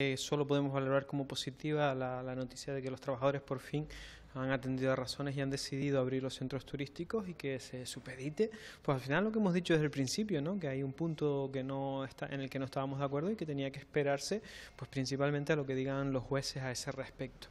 Eh, solo podemos valorar como positiva la, noticia de que los trabajadores por fin han atendido a razones y han decidido abrir los centros turísticos y que se supedite, pues al final lo que hemos dicho desde el principio, ¿no? que hay un punto en el que no estábamos de acuerdo y que tenía que esperarse, pues principalmente a lo que digan los jueces a ese respecto.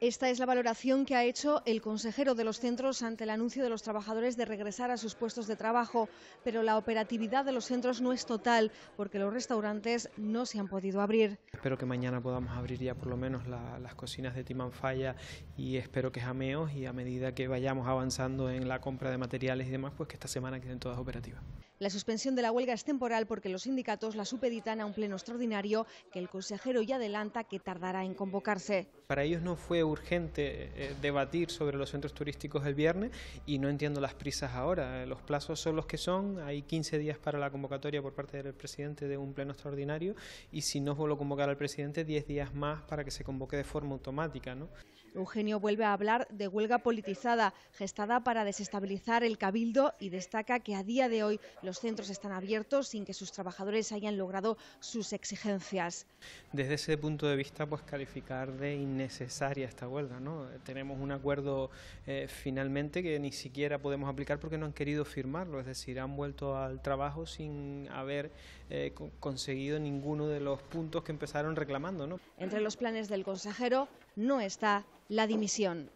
Esta es la valoración que ha hecho el consejero de los centros ante el anuncio de los trabajadores de regresar a sus puestos de trabajo, pero la operatividad de los centros no es total porque los restaurantes no se han podido abrir. Espero que mañana podamos abrir ya por lo menos las cocinas de Timanfaya y espero que jameos y a medida que vayamos avanzando en la compra de materiales y demás, pues que esta semana queden todas operativas. La suspensión de la huelga es temporal porque los sindicatos la supeditan a un pleno extraordinario que el consejero ya adelanta que tardará en convocarse. Para ellos no fue urgente eh, debatir sobre los centros turísticos el viernes y no entiendo las prisas ahora. Los plazos son los que son, hay 15 días para la convocatoria por parte del presidente de un pleno extraordinario y si no a convocar al presidente, 10 días más para que se convoque de forma automática. Eugenio vuelve a hablar de huelga politizada, gestada para desestabilizar el cabildo y destaca que a día de hoy los centros están abiertos sin que sus trabajadores hayan logrado sus exigencias. Desde ese punto de vista, pues calificar de innecesaria huelga. Eh, tenemos un acuerdo eh, finalmente que ni siquiera podemos aplicar porque no han querido firmarlo, es decir, han vuelto al trabajo sin haber eh, conseguido ninguno de los puntos que empezaron reclamando. Entre los planes del consejero no está la dimisión.